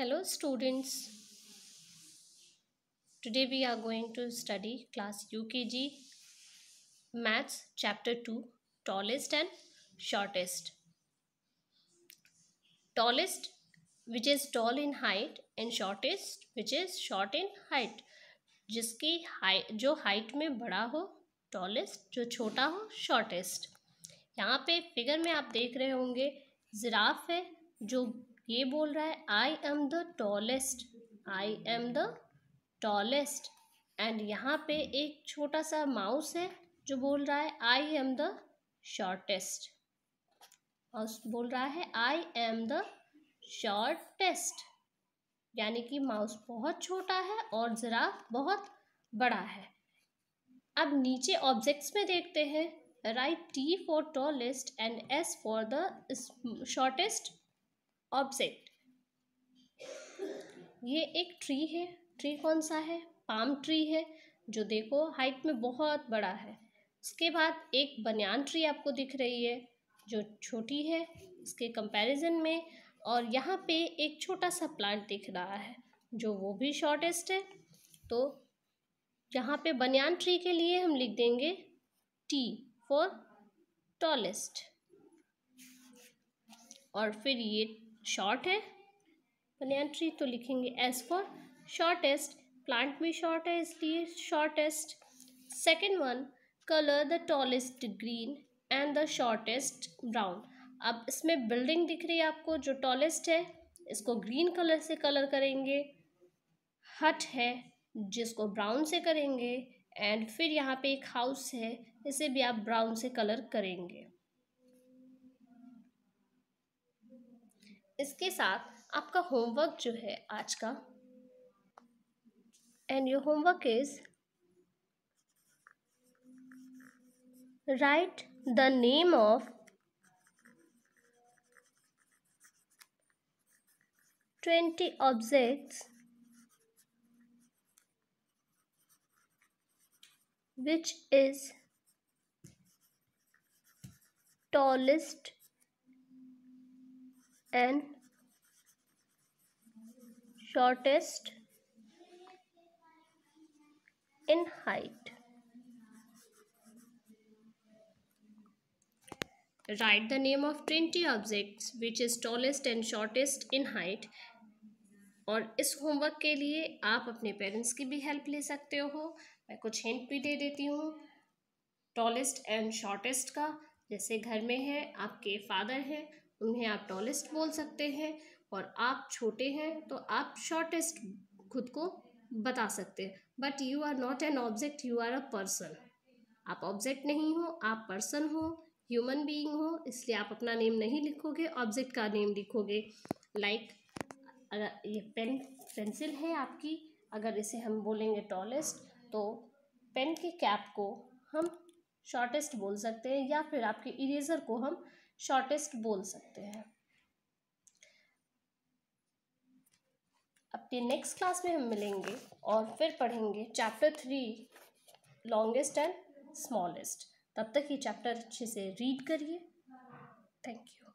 hello students today we are going to study class ukg maths chapter 2 tallest and shortest tallest which is tall in height and shortest which is short in height जिसकी height जो height में बड़ा हो tallest जो छोटा हो shortest यहाँ पे फिगर में आप देख रहे होंगे जिराफ है जो ये बोल रहा है I am the tallest I am the tallest and यहाँ पे एक छोटा सा माउस है जो बोल रहा है आई एम द शॉर्टेस्ट और बोल रहा है आई एम द शॉर्टेस्ट यानी कि माउस बहुत छोटा है और जरा बहुत बड़ा है अब नीचे ऑब्जेक्ट्स में देखते हैं right T for tallest and S for the shortest object ये एक ट्री है ट्री कौन सा है पाम ट्री है जो देखो हाइट में बहुत बड़ा है उसके बाद एक बनियान ट्री आपको दिख रही है जो छोटी है इसके कंपैरिजन में और यहाँ पे एक छोटा सा प्लांट दिख रहा है जो वो भी शॉर्टेस्ट है तो यहाँ पे बनियान ट्री के लिए हम लिख देंगे टी फॉर टॉलेस्ट और फिर ये शॉर्ट है ट्री तो लिखेंगे एस फॉर शॉर्टेस्ट प्लांट भी शॉर्ट है इसलिए shortest second one colour the tallest green and the shortest brown अब इसमें बिल्डिंग दिख रही है आपको जो टॉलेस्ट है इसको ग्रीन कलर से कलर करेंगे हट है जिसको ब्राउन से करेंगे एंड फिर यहाँ पे एक हाउस है इसे भी आप ब्राउन से कलर करेंगे इसके साथ आपका होमवर्क जो है आज का and your homework is write the name of twenty objects which is tallest and shortest in height. Write the name of 20 objects which is tallest and shortest in height. और इस होमवर्क के लिए आप अपने पेरेंट्स की भी help ले सकते हो मैं कुछ हिंट भी दे देती हूँ टॉलेस्ट एंड शॉर्टेस्ट का जैसे घर में है आपके फादर हैं उन्हें आप टॉलेस्ट बोल सकते हैं और आप छोटे हैं तो आप शॉर्टेस्ट खुद को बता सकते हैं but you are not an object you are a person आप ऑब्जेक्ट नहीं हो आप पर्सन हो ह्यूमन बीइंग हो इसलिए आप अपना नेम नहीं लिखोगे ऑब्जेक्ट का नेम लिखोगे लाइक like, ये पेन पेंसिल है आपकी अगर इसे हम बोलेंगे टॉलेस्ट तो पेन के कैप को हम शॉर्टेस्ट बोल सकते हैं या फिर आपके इरेज़र को हम शॉर्टेस्ट बोल सकते हैं अपने नेक्स्ट क्लास में हम मिलेंगे और फिर पढ़ेंगे chapter three longest and smallest तब तक ये चैप्टर अच्छे से रीड करिए थैंक यू